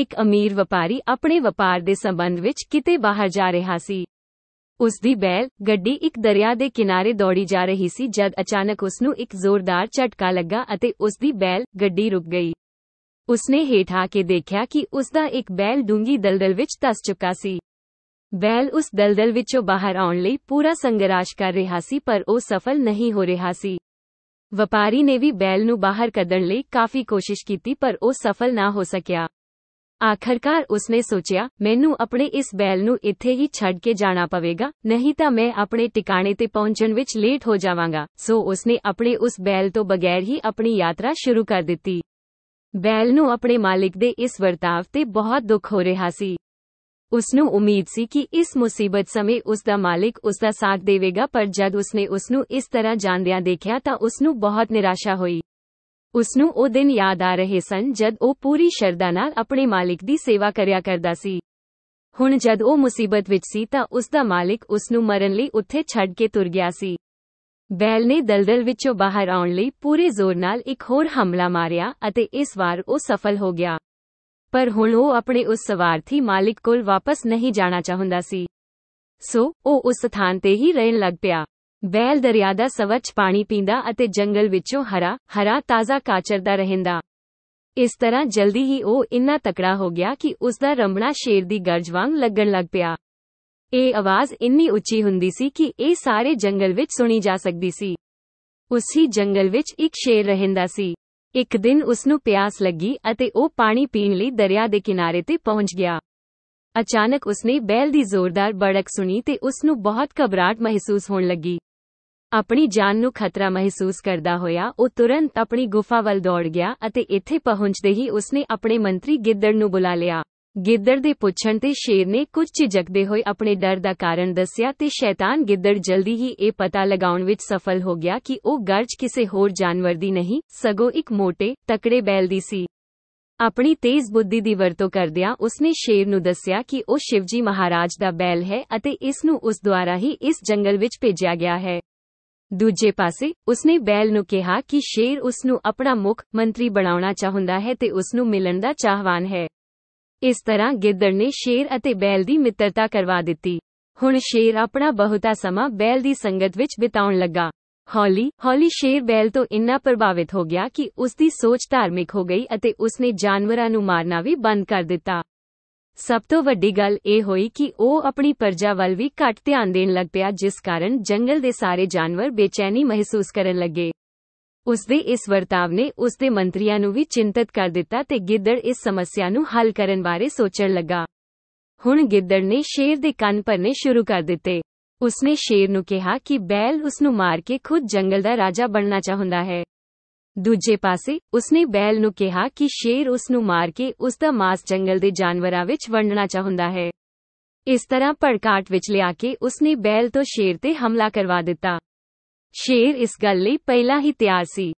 एक अमीर व्यापारी अपने व्यापार के संबंध में किते बाहर जा रहा सी उसकी बैल गड्डी एक दरिया के किनारे दौड़ी जा रही सी जद अचानक उसनु एक जोरदार झटका लगा अते उसकी बैल गड्डी रुक गई उसने हेठ आके देखा कि उसका एक बैल डूंगी दलदल विच तस चुका सी बैल उस दलदल विचो बाहर आउण लई पूरा संघर्ष कर रहा सी पर ओ सफल नहीं हो रहा सी व्यापारी ने भी बैल नु बाहर कदन लई काफी कोशिश की पर ओ सफल ना हो सकया आखिरकार उसने सोचा मेनू अपने इस बैल नु इथे ही छड के जाना पवेगा नहीं ता मैं अपने टिकाने ते पहुंचन विच लेट हो जावांगा सो उसने अपने उस बैल तो बगैर ही अपनी यात्रा शुरू कर दी बैल नु अपने मालिक दे इस वर्ताव ते बहुत दुख हो रहा सी उसनु उम्मीद सी कि इस मुसीबत समय उसका मालिक उसका साथ देवेगा पर जब उसने उसनु इस तरह जानदया देखा तो उसनु बहुत निराशा हुई ਉਸ ਨੂੰ ਉਹ ਦਿਨ ਯਾਦ ਆ ਰਹੇ ਸਨ ਜਦ ਉਹ ਪੂਰੀ ਸ਼ਰਧਾ ਨਾਲ ਆਪਣੇ ਮਾਲਿਕ ਦੀ ਸੇਵਾ ਕਰਿਆ ਕਰਦਾ ਸੀ ਹੁਣ ਜਦ ਉਹ ਮੁਸੀਬਤ ਵਿੱਚ ਸੀ ਤਾਂ ਉਸ ਦਾ ਮਾਲਿਕ ਉਸ ਨੂੰ ਮਰਨ ਲਈ ਉੱਥੇ ਛੱਡ ਕੇ ਤੁਰ ਗਿਆ ਸੀ ਬੈਲ ਨੇ ਦਲਦਲ ਵਿੱਚੋਂ ਬਾਹਰ ਆਉਣ ਲਈ ਪੂਰੇ ਜ਼ੋਰ ਨਾਲ ਇੱਕ ਹੋਰ ਹਮਲਾ ਮਾਰਿਆ ਅਤੇ ਇਸ ਵਾਰ ਉਹ ਸਫਲ ਹੋ ਗਿਆ ਪਰ ਹੁਣ ਉਹ ਆਪਣੇ ਉਸ ਸਵਾਰਥੀ ਮਾਲਿਕ ਕੋਲ ਵਾਪਸ ਨਹੀਂ ਜਾਣਾ ਚਾਹੁੰਦਾ ਸੀ ਸੋ ਉਹ ਉਸ ਥਾਂ ਤੇ ਹੀ ਰਹਿਣ ਲੱਗ ਪਿਆ ਬੈਲ ਦਰਿਆ ਦਾ ਸਵੱਛ ਪਾਣੀ ਪੀਂਦਾ ਅਤੇ ਜੰਗਲ ਵਿੱਚੋਂ ਹਰਾ ਹਰਾ ਤਾਜ਼ਾ ਕਾਚਰਦਾ ਰਹਿੰਦਾ ਇਸ ਤਰ੍ਹਾਂ ਜਲਦੀ ਹੀ ਉਹ ਇੰਨਾ ਤਕੜਾ ਹੋ ਗਿਆ ਕਿ ਉਸ ਦਾ ਰੰਬਣਾ ਸ਼ੇਰ ਦੀ ਗਰਜ ਵਾਂਗ ਲੱਗਣ ਲੱਗ ਪਿਆ ਇਹ ਆਵਾਜ਼ ਇੰਨੀ ਉੱਚੀ ਹੁੰਦੀ ਸੀ ਕਿ ਇਹ ਸਾਰੇ ਜੰਗਲ ਵਿੱਚ ਸੁਣੀ ਜਾ ਸਕਦੀ ਸੀ ਉਸੀ ਜੰਗਲ ਵਿੱਚ ਇੱਕ ਸ਼ੇਰ ਰਹਿੰਦਾ ਸੀ ਇੱਕ ਦਿਨ ਉਸ ਨੂੰ ਪਿਆਸ ਲੱਗੀ ਅਤੇ ਉਹ ਪਾਣੀ ਪੀਣ ਲਈ ਦਰਿਆ ਦੇ ਕਿਨਾਰੇ ਤੇ ਪਹੁੰਚ ਗਿਆ ਅਚਾਨਕ ਉਸਨੇ ਬੈਲ ਦੀ ਜ਼ੋਰਦਾਰ ਬੜਕ ਸੁਣੀ ਤੇ ਉਸ ਨੂੰ ਬਹੁਤ ਘਬਰਾਹਟ ਮਹਿਸੂਸ ਹੋਣ ਲੱਗੀ अपनी जान नु खतरा महसूस करदा होया ओ तुरंत अपनी गुफा वल दौड़ गया अते इथे पहुंचदे ही उसने अपने मंत्री गिद्दड़ नु बुला लिया गिद्दड़ दे पुछण ते शेर ने कुछ झिझकदे होए अपने डर दा कारण दस्या ते शैतान गिद्दड़ जल्दी ही ए पता लगाउण विच सफल हो गया कि ओ गर्ज किसे होर जानवर दी नहीं सगो एक मोटे तकड़े बैल दी सी अपनी तेज बुद्धि दी वरतो करदया उसने शेर नु दस्या कि ओ शिवजी महाराज दा बैल है अते इस नु उस द्वारा ही इस जंगल विच भेजा गया है ਦੂਜੇ ਪਾਸੇ ਉਸਨੇ ਬੈਲ ਨੂੰ ਕਿਹਾ ਕਿ ਸ਼ੇਰ ਉਸ ਨੂੰ ਆਪਣਾ ਮੁੱਖ ਮੰਤਰੀ ਬਣਾਉਣਾ ਚਾਹੁੰਦਾ ਹੈ ਤੇ ਉਸ ਨੂੰ ਮਿਲਣ ਦਾ ਚਾਹਵਾਨ ਹੈ ਇਸ ਤਰ੍ਹਾਂ ਗਿੱਦੜ ਨੇ ਸ਼ੇਰ ਅਤੇ ਬੈਲ ਦੀ ਮਿੱਤਰਤਾ ਕਰਵਾ ਦਿੱਤੀ ਹੁਣ ਸ਼ੇਰ ਆਪਣਾ ਬਹੁਤਾ ਸਮਾਂ ਬੈਲ ਦੀ ਸੰਗਤ ਵਿੱਚ ਬਿਤਾਉਣ ਲੱਗਾ ਹੌਲੀ ਹੌਲੀ ਸ਼ੇਰ ਬੈਲ ਤੋਂ ਇੰਨਾ ਪ੍ਰਭਾਵਿਤ ਹੋ ਗਿਆ ਕਿ ਉਸ ਦੀ ਸੋਚ ਧਾਰਮਿਕ ਹੋ ਗਈ ਅਤੇ ਉਸ ਨੇ ਜਾਨਵਰਾਂ ਨੂੰ ਮਾਰਨਾ ਵੀ ਬੰਦ ਕਰ ਦਿੱਤਾ ਸਭ ਤੋਂ ਵੱਡੀ ਗੱਲ ਇਹ ਹੋਈ ਕਿ ਉਹ ਆਪਣੀ ਪਰਜਾ ਵੱਲ ਵੀ ਘੱਟ ਧਿਆਨ ਦੇਣ ਲੱਗ ਪਿਆ ਜਿਸ ਕਾਰਨ ਜੰਗਲ ਦੇ ਸਾਰੇ ਜਾਨਵਰ ਬੇਚੈਨੀ ਮਹਿਸੂਸ ਕਰਨ ਲੱਗੇ ਉਸਦੇ ਇਸ ਵਰਤਾਵ ਨੇ ਉਸਦੇ ਮੰਤਰੀਆਂ ਨੂੰ ਵੀ ਚਿੰਤਤ ਕਰ ਦਿੱਤਾ ਤੇ ਗਿੱਦੜ ਇਸ ਸਮੱਸਿਆ ਨੂੰ ਹੱਲ ਕਰਨ ਬਾਰੇ ਸੋਚਣ ਲੱਗਾ ਹੁਣ ਗਿੱਦੜ ਨੇ ਸ਼ੇਰ ਦੇ ਕੰਨ ਭਰਨੇ ਸ਼ੁਰੂ ਕਰ ਦਿੱਤੇ ਉਸਨੇ ਸ਼ੇਰ ਨੂੰ ਕਿਹਾ ਕਿ ਬੈਲ ਉਸ ਨੂੰ ਮਾਰ ਕੇ ਖੁਦ ਜੰਗਲ ਦਾ ਰਾਜਾ ਬਣਨਾ ਚਾਹੁੰਦਾ ਹੈ ਦੂਜੇ ਪਾਸੇ ਉਸਨੇ ਬੈਲ ਨੂੰ ਕਿਹਾ ਕਿ ਸ਼ੇਰ ਉਸ ਨੂੰ ਮਾਰ ਕੇ ਉਸ ਦਾ ਮਾਸ ਜੰਗਲ ਦੇ ਜਾਨਵਰਾਂ ਵਿੱਚ ਵੰਡਣਾ ਚਾਹੁੰਦਾ ਹੈ ਇਸ ਤਰ੍ਹਾਂ ਭੜਕਾਟ ਵਿੱਚ ਲਿਆ ਕੇ ਉਸਨੇ ਬੈਲ ਤੋਂ ਸ਼ੇਰ ਤੇ ਹਮਲਾ ਕਰਵਾ ਦਿੱਤਾ ਸ਼ੇਰ ਇਸ ਗੱਲ ਲਈ ਪਹਿਲਾਂ ਹੀ ਤਿਆਰ ਸੀ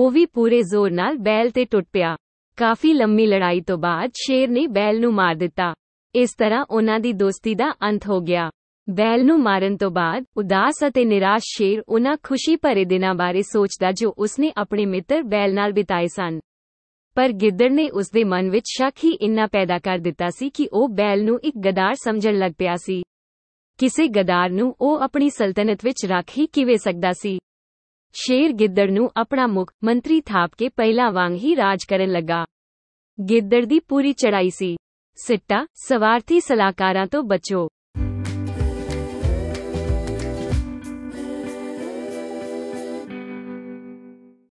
ਉਹ ਵੀ ਪੂਰੇ ਜ਼ੋਰ ਨਾਲ ਬੈਲ ਤੇ ਟੁੱਟ ਪਿਆ ਕਾਫੀ ਲੰਮੀ ਲੜਾਈ ਤੋਂ ਬਾਅਦ ਸ਼ੇਰ ਨੇ ਬੈਲ ਨੂੰ ਮਾਰ ਦਿੱਤਾ ਇਸ ਤਰ੍ਹਾਂ ਉਹਨਾਂ ਦੀ ਦੋਸਤੀ ਦਾ ਅੰਤ ਹੋ ਗਿਆ ਬੈਲ ਨੂੰ ਮਾਰਨ ਤੋਂ ਬਾਅਦ ਉਦਾਸ ਅਤੇ ਨਿਰਾਸ਼ ਸ਼ੇਰ ਉਹਨਾਂ ਖੁਸ਼ੀ ਭਰੇ ਦਿਨਾਂ ਬਾਰੇ ਸੋਚਦਾ ਜੋ ਉਸਨੇ ਆਪਣੇ ਮਿੱਤਰ ਬੈਲ ਨਾਲ ਬਿਤਾਏ ਸਨ ਪਰ ਗਿੱਦੜ ਨੇ ਉਸਦੇ ਮਨ ਵਿੱਚ ਸ਼ੱਕ ਹੀ ਇੰਨਾ ਪੈਦਾ ਕਰ ਦਿੱਤਾ ਸੀ ਕਿ ਉਹ ਬੈਲ ਨੂੰ ਇੱਕ ਗਦਾਰ ਸਮਝਣ ਲੱਗ ਪਿਆ ਸੀ ਕਿਸੇ ਗਦਾਰ ਨੂੰ ਉਹ ਆਪਣੀ ਸਲਤਨਤ ਵਿੱਚ ਰੱਖ ਹੀ ਕਿਵੇਂ ਸਕਦਾ ਸੀ ਸ਼ੇਰ ਗਿੱਦੜ ਨੂੰ ਆਪਣਾ ਮੁਖ ਮੰਤਰੀ ਥਾਪ ਕੇ ਪਹਿਲਾਂ ਵਾਂਗ ਹੀ ਰਾਜ ਕਰਨ ਲੱਗਾ ਗਿੱਦੜ ਦੀ ਪੂਰੀ ਚੜਾਈ ਸੀ ਸਿੱਟਾ ਸਵਾਰਥੀ ਸਲਾਹਕਾਰਾਂ ਤੋਂ ਬਚੋ